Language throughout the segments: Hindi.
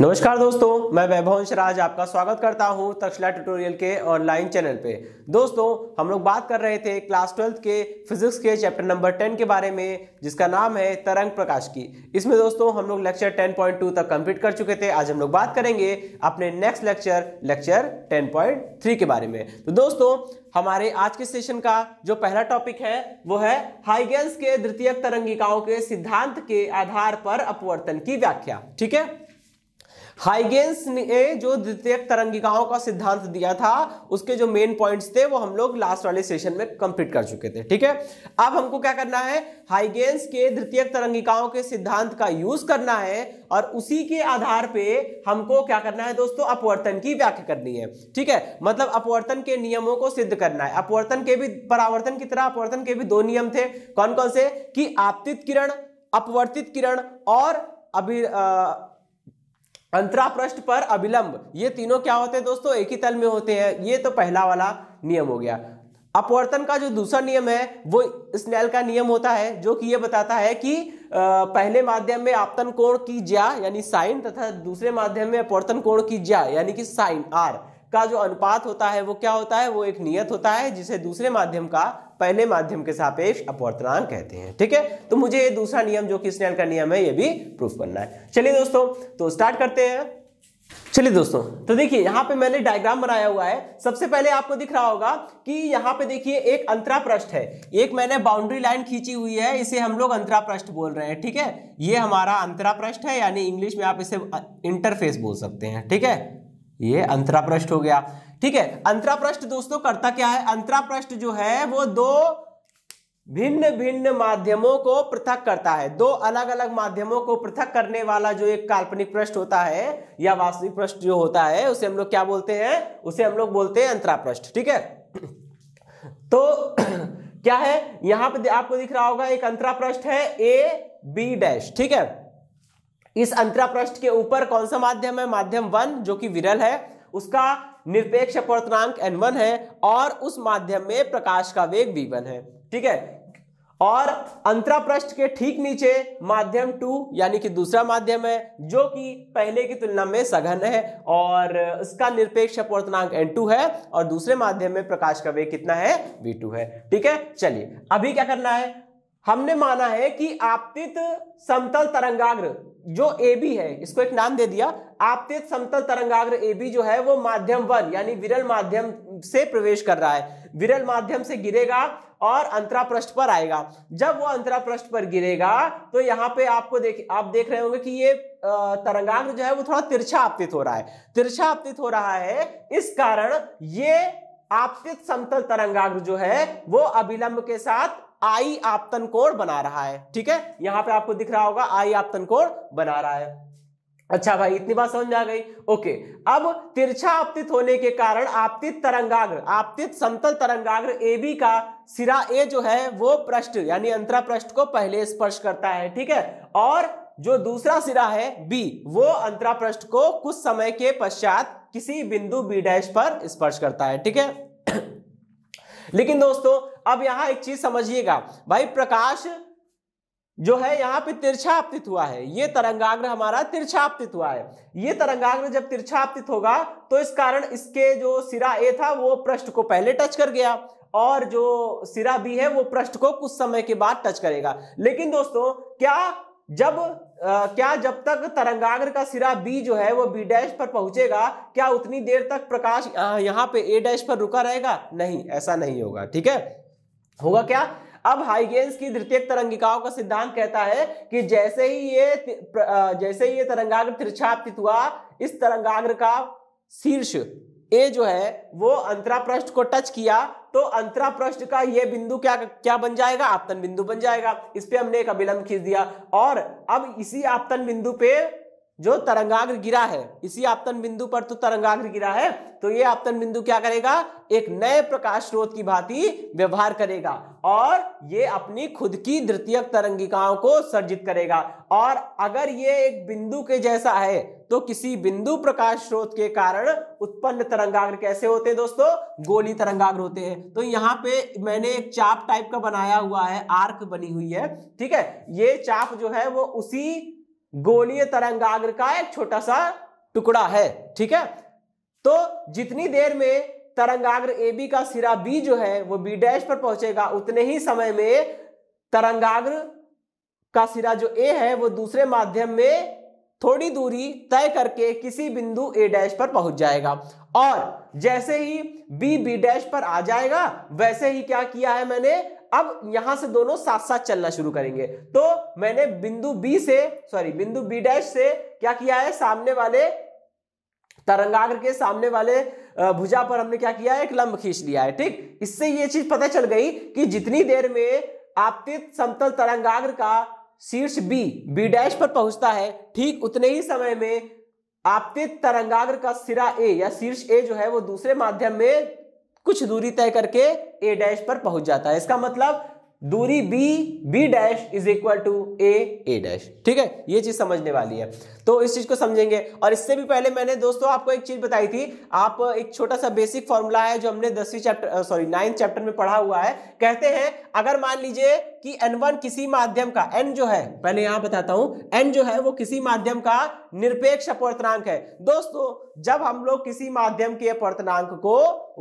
नमस्कार दोस्तों मैं वैभवंश राज आपका स्वागत करता हूं तक्षला ट्यूटोरियल के ऑनलाइन चैनल पे दोस्तों हम लोग बात कर रहे थे क्लास ट्वेल्थ के फिजिक्स के चैप्टर नंबर टेन के बारे में जिसका नाम है तरंग प्रकाश की इसमें दोस्तों हम लोग लेक्चर टेन पॉइंट टू तक कंप्लीट कर चुके थे आज हम लोग बात करेंगे अपने next lecture lecture ten point three के बारे में तो दोस्तों हमारे आज के सेशन का जो पहला टॉपिक है वो है हाइगेंस के द्वितीय तरंगिकाओं के सिद्धांत के आधार पर अपवर्तन की व्याख्या ठीक है हाइगेंस ने जो द्वितीय तरंगिकाओं का सिद्धांत दिया था उसके जो मेन पॉइंट्स थे वो हम लोग लास्ट वाले सेशन में कंप्लीट कर चुके थे ठीक है अब हमको क्या करना है हाइगेंस के द्वितीय तरंगिकाओं के सिद्धांत का यूज करना है और उसी के आधार पे हमको क्या करना है दोस्तों अपवर्तन की व्याख्या करनी है ठीक है मतलब अपवर्तन के नियमों को सिद्ध करना है अपवर्तन के भी परावर्तन की तरह अपवर्तन के भी दो नियम थे कौन कौन से कि आपतित किरण अपवर्तित किरण और अभी अंतरा पर अभिलंब ये तीनों क्या होते हैं दोस्तों एक ही तल में होते हैं ये तो पहला वाला नियम हो गया अपवर्तन का जो दूसरा नियम है वो स्नेल का नियम होता है जो कि ये बताता है कि पहले माध्यम में आपतन कोण की ज्या यानी साइन तथा दूसरे माध्यम में अपवर्तन कोण की ज्या यानी कि साइन आर का जो अनुपात होता है वो क्या होता है वो एक नियत होता है जिसे दूसरे माध्यम का पहले माध्यम के सापेक्ष अपवर्तनांक कहते हैं ठीक है तो मुझे ये दूसरा नियम जो कि स्नेल का नियम है ये भी प्रूफ करना है चलिए दोस्तों तो स्टार्ट करते हैं चलिए दोस्तों तो देखिए यहाँ पे मैंने डायग्राम बनाया हुआ है सबसे पहले आपको दिख रहा होगा कि यहाँ पे देखिए एक अंतराप्रष्ट है एक मैंने बाउंड्री लाइन खींची हुई है इसे हम लोग अंतराप्रष्ट बोल रहे हैं ठीक है ये हमारा अंतराप्रष्ट है यानी इंग्लिश में आप इसे इंटरफेस बोल सकते हैं ठीक है ये अंतराप्रष्ट हो गया ठीक है अंतराप्रष्ट दोस्तों करता क्या है अंतराप्रष्ट जो है वो दो भिन्न भिन्न माध्यमों को पृथक करता है दो अलग अलग माध्यमों को पृथक करने वाला जो एक काल्पनिक प्रश्न होता है या वास्तविक प्रश्न जो होता है उसे हम लोग क्या बोलते हैं उसे हम लोग बोलते हैं अंतराप्रष्ट ठीक है तो क्या है यहां पर आपको दिख रहा होगा एक अंतराप्रष्ट है ए बी डैश ठीक है इस अंतराप्रष्ट के ऊपर कौन सा माध्यम है माध्यम वन जो कि विरल है उसका निरपेक्ष अपवर्तनांक एन वन है और उस माध्यम में प्रकाश का वेग वी वन है ठीक है और अंतराप्रष्ट के ठीक नीचे माध्यम टू यानी कि दूसरा माध्यम है जो कि पहले की तुलना में सघन है और उसका निरपेक्ष अपवर्तनांक टू है और दूसरे माध्यम में प्रकाश का वेग कितना है टू है ठीक है चलिए अभी क्या करना है हमने माना है कि आपतित समतल तरंगाग्र जो ए बी है इसको एक नाम दे दिया आपतित समतल तरंगाग्र ए बी जो है वो माध्यम वन यानी विरल माध्यम से प्रवेश कर रहा है विरल माध्यम से गिरेगा और अंतरापृष्ठ पर आएगा जब वो अंतरापृष्ठ पर गिरेगा तो यहाँ पे आपको देख आप देख रहे होंगे कि ये तरंगाग्र जो है वो थोड़ा तिरछा आपतित हो रहा है तिरछा आपतित हो रहा है इस कारण ये आपतित समतल तरंगाग्र जो है वो अभिलंब के साथ आई आपतन कोण बना रहा है ठीक है यहां पे आपको दिख रहा होगा आई आपतन कोण बना रहा है अच्छा भाई इतनी बात समझ में आ गई ओके अब तिरछा आपतित होने के कारण आपतित तरंगाग्र आपतित समतल तरंगाग्र ए बी का सिरा ए जो है वो पृष्ठ यानी अंतरा पृष्ठ को पहले स्पर्श करता है ठीक है और जो दूसरा सिरा है बी वो अंतरा पृष्ठ को कुछ समय के पश्चात किसी बिंदु बी डैश पर स्पर्श करता है ठीक है लेकिन दोस्तों अब यहां एक चीज समझिएगा भाई प्रकाश जो है यहाँ पे तिरछा हुआ है ये तरंगाग्र हमारा तिरछा हुआ है ये तरंगाग्र जब तिरछा होगा तो इस कारण इसके जो सिरा ए था वो पृष्ठ को पहले टच कर गया और जो सिरा बी है वो पृष्ठ को कुछ समय के बाद टच करेगा लेकिन दोस्तों क्या जब आ, क्या जब तक तरंगाग्र का सिरा बी जो है वो बी डैश पर पहुंचेगा क्या उतनी देर तक प्रकाश यहाँ पे ए डैश पर रुका रहेगा नहीं ऐसा नहीं होगा ठीक है होगा क्या अब हाइगेंस की द्वितीय तरंगिकाओं का सिद्धांत कहता है कि जैसे ही ये जैसे ही ये तरंगाग्र तिरछापित हुआ इस तरंगाग्र का शीर्ष ए जो है वो अंतराप्रष्ट को टच किया तो अंतराप्रष्ट का ये बिंदु क्या क्या बन जाएगा आपतन बिंदु बन जाएगा इस पर हमने एक अभिलंब खींच दिया और अब इसी आपतन बिंदु पे जो तरंगाग्र गिरा है इसी आपतन बिंदु पर तो तरंगाग्र गिरा है तो ये आपतन बिंदु क्या करेगा एक नए प्रकाश स्रोत की भांति व्यवहार करेगा और ये अपनी खुद की द्वितीयक तरंगिकाओं को सर्जित करेगा और अगर ये एक बिंदु के जैसा है तो किसी बिंदु प्रकाश स्रोत के कारण उत्पन्न तरंगाग्र कैसे होते हैं दोस्तों गोली तरंगाग्र होते हैं तो यहाँ पे मैंने एक चाप टाइप का बनाया हुआ है आर्क बनी हुई है ठीक है ये चाप जो है वो उसी गोलीय तरंगाग्र का एक छोटा सा टुकड़ा है ठीक है तो जितनी देर में तरंगाग्र ए बी का सिरा बी जो है वो बी डैश पर पहुंचेगा उतने ही समय में तरंगाग्र का सिरा जो ए है वो दूसरे माध्यम में थोड़ी दूरी तय करके किसी बिंदु ए डैश पर पहुंच जाएगा और जैसे ही बी बी डैश पर आ जाएगा वैसे ही क्या किया है मैंने अब यहां से दोनों साथ साथ चलना शुरू करेंगे तो मैंने बिंदु बी से सॉरी बिंदु बी डैश से क्या किया है सामने वाले तरंगाग्र के सामने वाले भुजा पर हमने क्या किया है एक लंब खींच लिया है ठीक इससे यह चीज पता चल गई कि जितनी देर में आपतित समतल तरंगाग्र का शीर्ष बी बी डैश पर पहुंचता है ठीक उतने ही समय में आपतित तरंगाग्र का सिरा ए या शीर्ष ए जो है वो दूसरे माध्यम में कुछ दूरी तय करके ए डैश पर पहुंच जाता है इसका मतलब दूरी B B dash is equal to A A dash ठीक है ये चीज समझने वाली है तो इस चीज को समझेंगे और इससे भी पहले मैंने दोस्तों आपको एक चीज बताई थी आप एक छोटा सा बेसिक फॉर्मूला है जो हमने दसवीं चैप्टर सॉरी नाइन्थ चैप्टर में पढ़ा हुआ है कहते हैं अगर मान लीजिए कि एन वन किसी माध्यम का एन जो है पहले यहां बताता हूं एन जो है वो किसी माध्यम का निरपेक्ष अपवर्तनांक है दोस्तों जब हम लोग किसी माध्यम के अपवर्तनांक को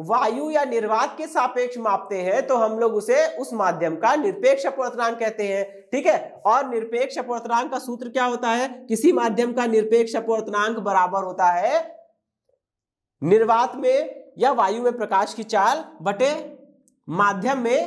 वायु या निर्वात के सापेक्ष मापते हैं तो हम लोग उसे उस माध्यम का निरपेक्ष अपवर्तनांक कहते हैं ठीक है और निरपेक्ष अपवर्तनांक का सूत्र क्या होता है किसी माध्यम का निरपेक्ष अपवर्तनांक बराबर होता है निर्वात में या वायु में प्रकाश की चाल बटे माध्यम में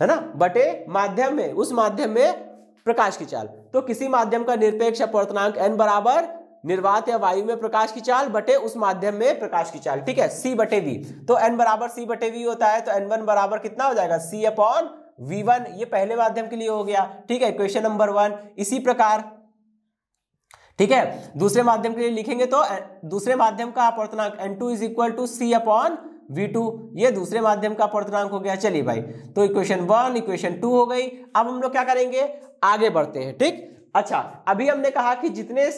है ना बटे माध्यम में उस माध्यम में प्रकाश की चाल तो किसी माध्यम का निरपेक्ष अपवर्तनांक एन बराबर निर्वात या वायु में प्रकाश की चाल बटे उस माध्यम में प्रकाश की चाल ठीक है सी बटे वी तो एन बराबर सी बटे वी होता है तो एन वन बराबर कितना हो जाएगा सी अपॉन वी वन ये पहले माध्यम के लिए हो गया ठीक है इक्वेशन नंबर वन इसी प्रकार ठीक है दूसरे माध्यम के लिए लिखेंगे तो दूसरे माध्यम का अपवर्तनांक N two is equal to C upon V two ये दूसरे माध्यम का अपवर्तनांक हो गया चलिए भाई तो इक्वेशन वन इक्वेशन टू हो गई अब हम लोग क्या करेंगे आगे बढ़ते हैं ठीक अच्छा अभी हमने कहा कि जितने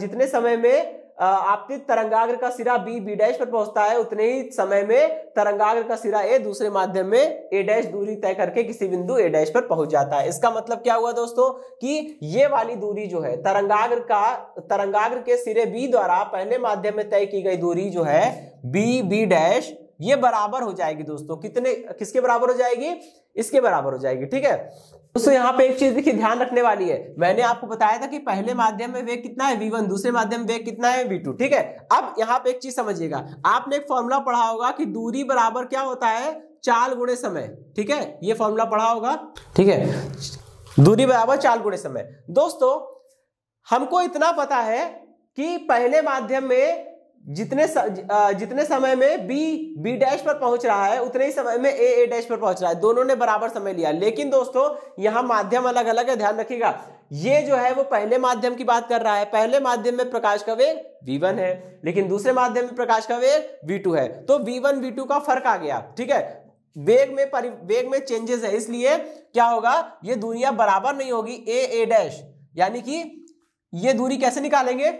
जितने समय में आपके तरंगाग्र का सिरा बी बी डैश पर पहुंचता है उतने ही समय में तरंगाग्र का सिरा ए दूसरे माध्यम में ए डैश दूरी तय करके किसी बिंदु ए डैश पर पहुंच जाता है इसका मतलब क्या हुआ दोस्तों कि ये वाली दूरी जो है तरंगाग्र का तरंगाग्र के सिरे बी द्वारा पहले माध्यम में तय की गई दूरी जो है बी बी डैश ये बराबर हो जाएगी दोस्तों कितने किसके बराबर हो जाएगी इसके बराबर हो जाएगी ठीक है दोस्तों यहाँ पे एक चीज देखिए ध्यान रखने वाली है मैंने आपको बताया था कि पहले माध्यम में वेग कितना है v1 दूसरे माध्यम में वेग कितना है v2 ठीक है अब यहाँ पे एक चीज समझिएगा आपने एक फॉर्मूला पढ़ा होगा कि दूरी बराबर क्या होता है चाल गुणे समय ठीक है ये फॉर्मूला पढ़ा होगा ठीक है दूरी बराबर चाल गुणे समय दोस्तों हमको इतना पता है कि पहले माध्यम में जितने स, जितने समय में बी बी डैश पर पहुंच रहा है उतने ही समय में ए ए डैश पर पहुंच रहा है दोनों ने बराबर समय लिया लेकिन दोस्तों यहां माध्यम अलग अलग है ध्यान रखिएगा ये जो है वो पहले माध्यम की बात कर रहा है पहले माध्यम में प्रकाश का वेग v1 है लेकिन दूसरे माध्यम में प्रकाश का वेग v2 है तो v1 v2 का फर्क आ गया ठीक है वेग में परि वेग में चेंजेस है इसलिए क्या होगा ये दूरियां बराबर नहीं होगी ए ए डैश यानी कि ये दूरी कैसे निकालेंगे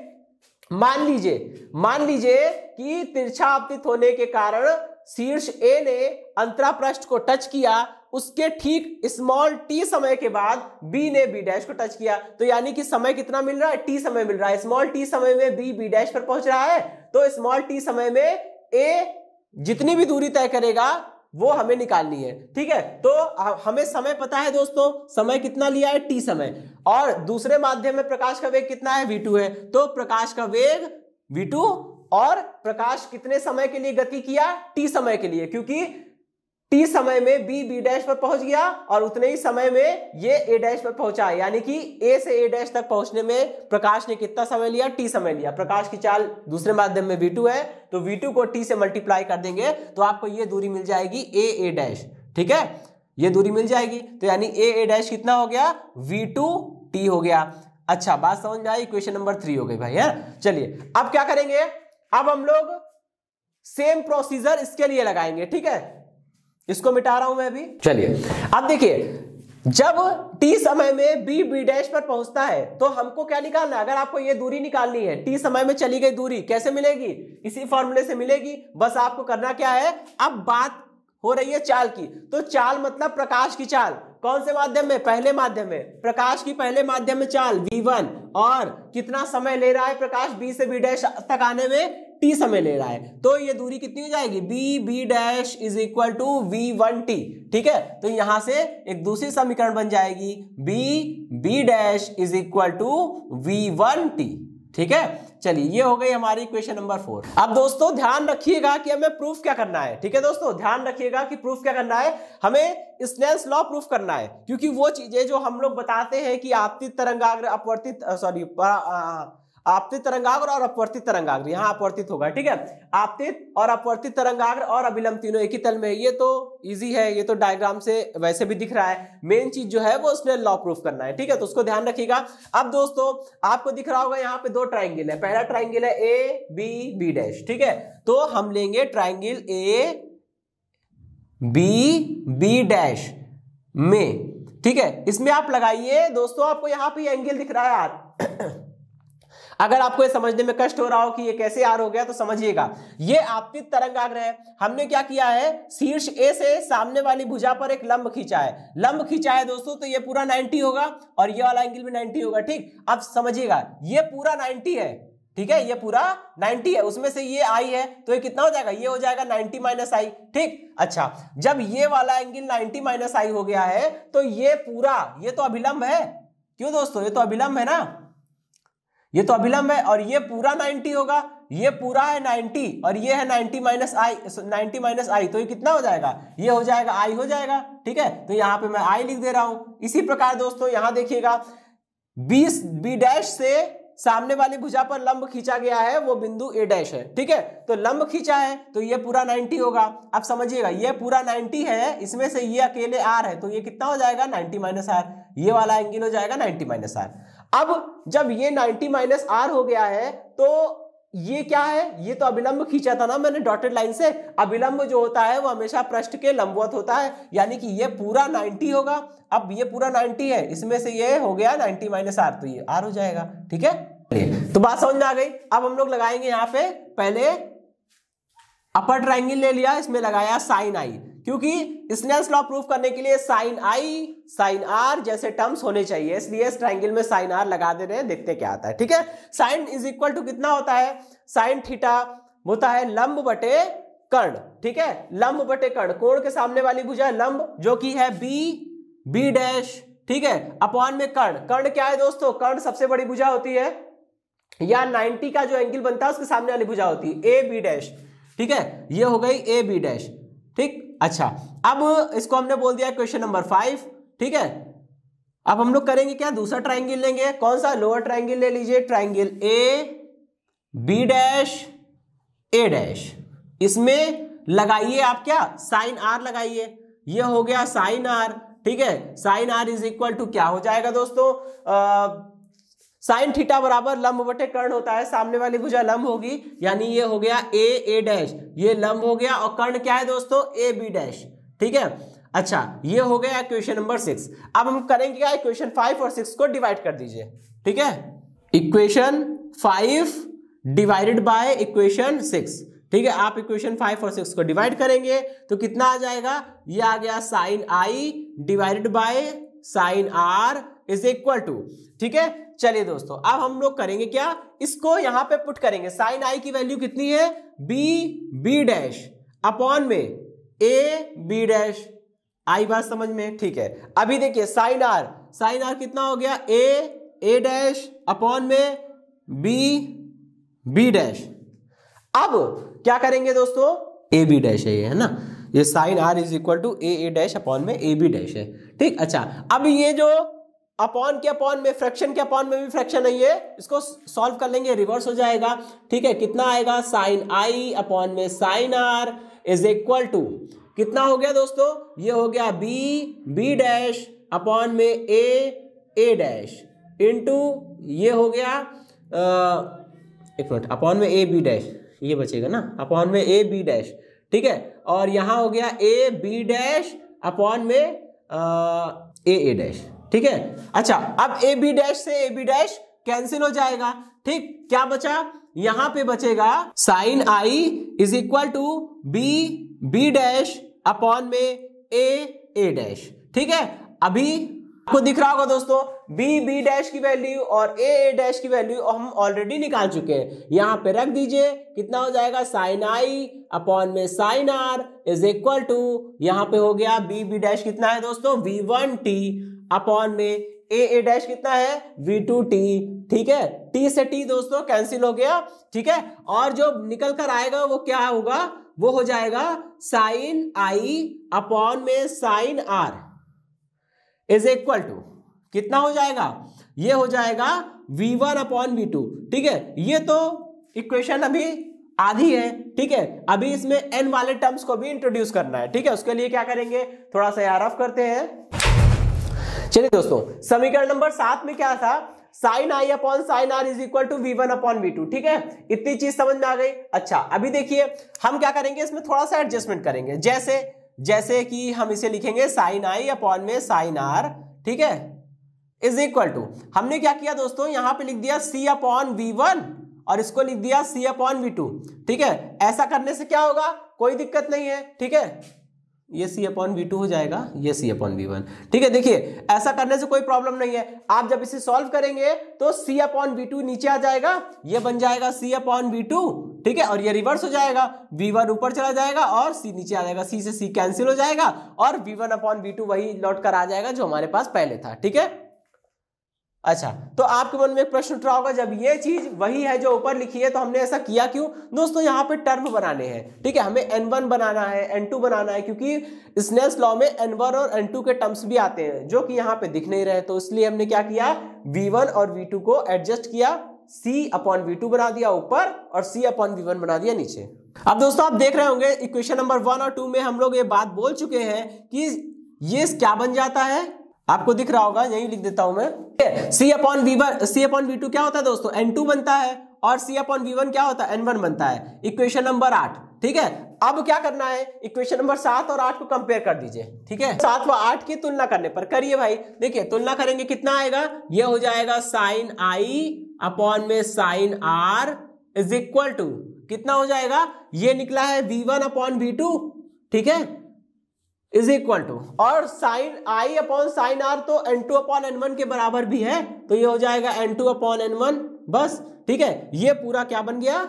मान लीजिए मान लीजिए कि तिरछा आपतित होने के कारण शीर्ष ए ने अंतरापृष्ठ को टच किया उसके ठीक स्मॉल टी समय के बाद बी ने बी डैश को टच किया तो यानी कि समय कितना मिल रहा है टी समय मिल रहा है स्मॉल टी समय में बी बी डैश पर पहुंच रहा है तो स्मॉल टी समय में ए जितनी भी दूरी तय करेगा वो हमें निकालनी है ठीक है तो हमें समय पता है दोस्तों समय कितना लिया है टी समय और दूसरे माध्यम में प्रकाश का वेग कितना है वी है तो प्रकाश का वेग वी टू और प्रकाश कितने समय के लिए गति किया टी समय के लिए क्योंकि टी समय में बी बी डैश पर पहुंच गया और उतने ही समय में ये ए डैश पर पहुंचा यानी कि ए से ए डैश तक पहुंचने में प्रकाश ने कितना समय लिया टी समय लिया प्रकाश की चाल दूसरे माध्यम में वी टू है तो वी टू को टी से मल्टीप्लाई कर देंगे तो आपको ये दूरी मिल जाएगी ए ए डैश ठीक है ये दूरी मिल जाएगी तो यानी ए ए डैश कितना हो गया वी टू टी हो गया अच्छा बात समझ में आई क्वेश्चन नंबर थ्री हो गई भाई है चलिए अब क्या करेंगे अब हम लोग सेम प्रोसीजर इसके लिए लगाएंगे ठीक है इसको मिटा रहा हूं मैं अभी चलिए अब देखिए जब t समय में b b डैश पर पहुंचता है तो हमको क्या निकालना है अगर आपको ये दूरी निकालनी है t समय में चली गई दूरी कैसे मिलेगी इसी फॉर्मूले से मिलेगी बस आपको करना क्या है अब बात हो रही है चाल की तो चाल मतलब प्रकाश की चाल कौन से माध्यम में पहले माध्यम में प्रकाश की पहले माध्यम में चाल v1 और कितना समय ले रहा है प्रकाश b से b डैश तक आने में टी समय ले रहा है तो ये दूरी कितनी हो जाएगी B B dash is equal to V one T ठीक है तो यहां से एक दूसरी समीकरण बन जाएगी B B dash is equal to V one T ठीक है चलिए ये हो गई हमारी इक्वेशन नंबर फोर अब दोस्तों ध्यान रखिएगा कि हमें प्रूफ क्या करना है ठीक है दोस्तों ध्यान रखिएगा कि प्रूफ क्या करना है हमें स्नेल्स लॉ प्रूफ करना है क्योंकि वो चीजें जो हम लोग बताते हैं कि आपतित तरंगाग्र अपवर्तित सॉरी आपतित तरंगाग्र और अपवर्तित तरंगाग्र यहाँ अपवर्तित होगा ठीक है आपतित और अपवर्तित तरंगाग्र और अभिलंब तीनों एक ही तल में ये तो इजी है ये तो डायग्राम से वैसे भी दिख रहा है मेन चीज जो है वो उसने लॉ प्रूफ करना है ठीक है तो उसको ध्यान रखिएगा अब दोस्तों आपको दिख रहा होगा यहाँ पे दो ट्राइंगल है पहला ट्राइंगल है ए बी बी डैश ठीक है तो हम लेंगे triangle A B B dash में ठीक है इसमें आप लगाइए दोस्तों आपको यहाँ पे एंगल दिख रहा है अगर आपको ये समझने में कष्ट हो रहा हो कि ये कैसे आर हो गया तो समझिएगा ये आपतित तरंगाग्र है हमने क्या किया है शीर्ष ए से सामने वाली भुजा पर एक लंब खींचा है लंब खींचा है दोस्तों तो ये पूरा नाइनटी होगा और ये वाला एंगल भी नाइनटी होगा ठीक अब समझिएगा ये पूरा नाइनटी है ठीक है ये पूरा 90 है उसमें से ये आई है तो ये कितना हो जाएगा ये हो जाएगा 90 माइनस आई ठीक अच्छा जब ये वाला एंगल 90 माइनस आई हो गया है तो ये पूरा ये तो अभिलंब है क्यों दोस्तों ये तो अभिलंब है ना ये तो अभिलंब है और ये पूरा 90 होगा ये पूरा है 90 और ये है 90 minus I ninety minus I तो ये कितना हो जाएगा ये हो जाएगा आई हो जाएगा ठीक है तो यहाँ पे मैं आई लिख दे रहा हूं इसी प्रकार दोस्तों यहां देखिएगा बीस बी डैश से सामने वाली भुजा पर लंब खींचा गया है वो बिंदु ए डैश है ठीक है तो लंब खींचा है तो ये पूरा 90 होगा अब समझिएगा ये पूरा 90 है इसमें से ये अकेले आर है तो ये कितना हो जाएगा 90 माइनस आर ये वाला एंगल हो जाएगा 90 माइनस आर अब जब ये 90 माइनस आर हो गया है तो ये क्या है ये तो अभिलंब खींचा था ना मैंने डॉटेड लाइन से अभिलंब जो होता है वो हमेशा पृष्ठ के लंबवत होता है यानी कि ये पूरा 90 होगा अब ये पूरा 90 है इसमें से ये हो गया 90 माइनस आर तो ये आर हो जाएगा ठीक है तो बात समझ में आ गई अब हम लोग लगाएंगे यहां पे पहले अपर ट्राइंगल ले लिया इसमें लगाया साइन आई क्योंकि स्नेल्स लॉ प्रूफ करने के लिए साइन आई साइन आर जैसे टर्म्स होने चाहिए इसलिए इस ट्राइंगल में साइन आर लगा दे रहे हैं देखते क्या आता है ठीक है साइन इज इक्वल टू कितना होता है साइन थीटा होता है लंब बटे कर्ण ठीक है लंब बटे कर्ण कोण के सामने वाली भुजा लंब जो कि है बी बी डैश ठीक है अपॉन में कर्ण कर्ण क्या है दोस्तों कर्ण सबसे बड़ी भुजा होती है या 90 का जो एंगल बनता है उसके सामने वाली भुजा होती है ए बी डैश ठीक है ये हो गई ए बी डैश ठीक अच्छा अब इसको हमने बोल दिया क्वेश्चन नंबर फाइव ठीक है अब हम लोग करेंगे क्या दूसरा ट्राइंगल लेंगे कौन सा लोअर ट्राइंगल ले लीजिए triangle A B dash A dash इसमें लगाइए आप क्या साइन आर लगाइए ये हो गया साइन आर ठीक है sine R is equal to क्या हो जाएगा दोस्तों आ, साइन थीटा बराबर लंब बटे कर्ण होता है सामने वाली भुजा लंब होगी यानी ये हो गया ए ए डैश ये लंब हो गया और कर्ण क्या है दोस्तों ए बी डैश ठीक है अच्छा ये हो गया इक्वेशन नंबर सिक्स अब हम करेंगे क्या इक्वेशन फाइव और सिक्स को डिवाइड कर दीजिए ठीक है equation five divided by equation six ठीक है आप इक्वेशन फाइव और सिक्स को डिवाइड करेंगे तो कितना आ जाएगा ये आ गया sine I divided by sine R is equal to ठीक है चलिए दोस्तों अब हम लोग करेंगे क्या इसको यहां पे पुट करेंगे साइन आई की वैल्यू कितनी है बी बी डैश अपॉन में ए बी डैश आई बात समझ में ठीक है अभी देखिए साइन आर साइन आर कितना हो गया ए ए डैश अपॉन में बी बी डैश अब क्या करेंगे दोस्तों ए बी डैश है ये है ना ये sine R is equal to A A dash upon में ए बी डैश है ठीक अच्छा अब ये जो अपॉन के अपॉन में फ्रैक्शन के अपॉन में भी फ्रैक्शन नहीं है इसको सॉल्व कर लेंगे रिवर्स हो जाएगा ठीक है कितना आएगा साइन आई अपॉन में sine R is equal to कितना हो गया दोस्तों ये हो गया बी बी डैश अपॉन में ए ए डैश इंटू ये हो गया आ, एक मिनट अपॉन में ए बी डैश ये बचेगा ना अपॉन में ए बी डैश ठीक है और यहां हो गया ए बी डैश अपॉन में आ, ए ए डैश ठीक है अच्छा अब ए बी डैश से ए बी डैश कैंसिल हो जाएगा ठीक क्या बचा यहां पे बचेगा sine I is equal to B B dash upon में ए ए डैश ठीक है अभी आपको दिख रहा होगा दोस्तों बी बी डैश की वैल्यू और ए ए डैश की वैल्यू हम ऑलरेडी निकाल चुके हैं यहां पे रख दीजिए कितना हो जाएगा साइन आई अपॉन में sine R is equal to यहां पे हो गया बी बी डैश कितना है दोस्तों वी वन टी अपॉन में ए ए डैश कितना है वी टू टी ठीक है टी से टी दोस्तों कैंसिल हो गया ठीक है और जो निकल कर आएगा वो क्या होगा वो हो जाएगा साइन आई अपॉन में sine R is equal to कितना हो जाएगा ये हो जाएगा V one upon V two ठीक है ये तो इक्वेशन अभी आधी है ठीक है अभी इसमें एन वाले टर्म्स को भी इंट्रोड्यूस करना है ठीक है उसके लिए क्या करेंगे थोड़ा सा आर ऑफ करते हैं चलिए दोस्तों समीकरण नंबर सात में क्या था sine I upon sine R is equal to V one upon V two ठीक है इतनी चीज समझ में आ गई अच्छा अभी देखिए हम क्या करेंगे इसमें थोड़ा सा एडजस्टमेंट करेंगे जैसे जैसे कि हम इसे लिखेंगे साइन आई अपॉन में साइन आर ठीक है इज इक्वल टू हमने क्या किया दोस्तों यहां पे लिख दिया सी अपॉन वी वन और इसको लिख दिया सी अपॉन वी टू ठीक है ऐसा करने से क्या होगा कोई दिक्कत नहीं है ठीक है ये सी अपॉन वी टू हो जाएगा ये सी अपॉन वी वन ठीक है देखिए ऐसा करने से कोई प्रॉब्लम नहीं है आप जब इसे सॉल्व करेंगे तो सी अपॉन वी टू नीचे आ जाएगा ये बन जाएगा सी अपॉन वी टू ठीक है और ये रिवर्स हो जाएगा वी वन ऊपर चला जाएगा और सी नीचे आ जाएगा सी से सी कैंसिल हो जाएगा और V one upon V two वही लौट कर आ जाएगा जो हमारे पास पहले था ठीक है अच्छा तो आपके मन में एक प्रश्न उठ रहा होगा जब ये चीज वही है जो ऊपर लिखी है तो हमने ऐसा किया क्यों दोस्तों यहाँ पे टर्म बनाने हैं ठीक है हमें N1 बनाना है N2 बनाना है क्योंकि स्नेल्स लॉ में N1 और N2 के टर्म्स भी आते हैं जो कि यहाँ पे दिख नहीं रहे तो इसलिए हमने क्या किया वन और टू को एडजस्ट किया सी अपॉन वी बना दिया ऊपर और सी अपॉन वी बना दिया नीचे अब दोस्तों आप देख रहे होंगे इक्वेशन नंबर वन और टू में हम लोग ये बात बोल चुके हैं कि ये क्या बन जाता है आपको दिख रहा होगा यही लिख देता हूं मैं C upon V one C upon V two क्या होता है दोस्तों एन टू बनता है और सी अपॉन वी वन क्या होता है एन वन बनता है इक्वेशन नंबर आठ ठीक है अब क्या करना है इक्वेशन नंबर सात और आठ को कंपेयर कर दीजिए ठीक है सात व आठ की तुलना करने पर करिए भाई देखिए तुलना करेंगे कितना आएगा यह हो जाएगा साइन आई अपॉन में sine R is equal to कितना हो जाएगा ये निकला है V one upon V two ठीक है इज इक्वल टू और sine I upon sine R तो N two upon N one के बराबर भी है तो ये हो जाएगा N two upon N one बस ठीक है ये पूरा क्या बन गया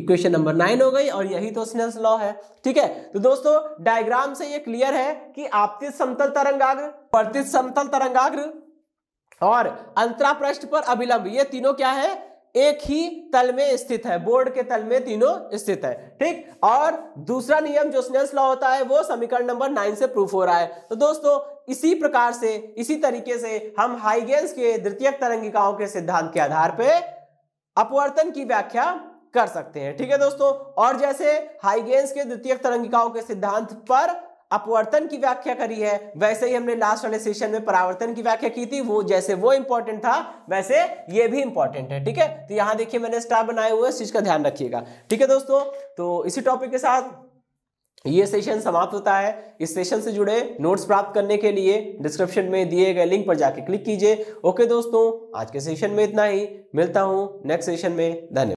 इक्वेशन नंबर नाइन हो गई और यही तो स्नेल्स लॉ है ठीक है तो दोस्तों डायग्राम से ये क्लियर है कि आपतित समतल तरंगाग्र प्रतित समतल तरंगाग्र और अंतरा पृष्ठ पर अभिलंब ये तीनों क्या है एक ही तल में स्थित है बोर्ड के तल में तीनों स्थित है ठीक और दूसरा नियम जो स्नेल्स लॉ होता है वो समीकरण नंबर नाइन से प्रूफ हो रहा है तो दोस्तों इसी प्रकार से इसी तरीके से हम हाइगेंस के द्वितीय तरंगिकाओं के सिद्धांत के आधार पर अपवर्तन की व्याख्या कर सकते हैं ठीक है दोस्तों और जैसे हाइगेंस के द्वितीय तरंगिकाओं के सिद्धांत पर अपवर्तन की व्याख्या करी है वैसे ही हमने लास्ट वाले सेशन में परावर्तन की व्याख्या की थी वो जैसे वो इंपॉर्टेंट था वैसे ये भी इंपॉर्टेंट है ठीक है तो यहां देखिए मैंने स्टार बनाए हुए इस चीज का ध्यान रखिएगा ठीक है दोस्तों तो इसी टॉपिक के साथ ये सेशन समाप्त होता है इस सेशन से जुड़े नोट्स प्राप्त करने के लिए डिस्क्रिप्शन में दिए गए लिंक पर जाके क्लिक कीजिए ओके दोस्तों आज के सेशन में इतना ही मिलता हूँ नेक्स्ट सेशन में धन्यवाद